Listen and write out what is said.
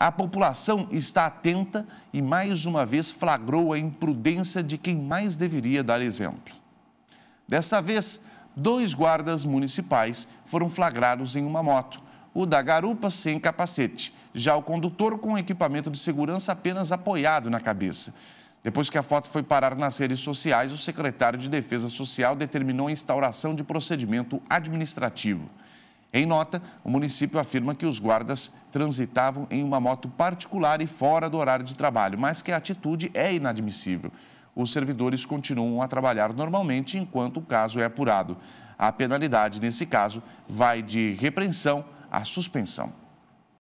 A população está atenta e mais uma vez flagrou a imprudência de quem mais deveria dar exemplo. Dessa vez, dois guardas municipais foram flagrados em uma moto, o da garupa sem capacete, já o condutor com equipamento de segurança apenas apoiado na cabeça. Depois que a foto foi parar nas redes sociais, o secretário de Defesa Social determinou a instauração de procedimento administrativo. Em nota, o município afirma que os guardas transitavam em uma moto particular e fora do horário de trabalho, mas que a atitude é inadmissível. Os servidores continuam a trabalhar normalmente enquanto o caso é apurado. A penalidade, nesse caso, vai de repreensão à suspensão.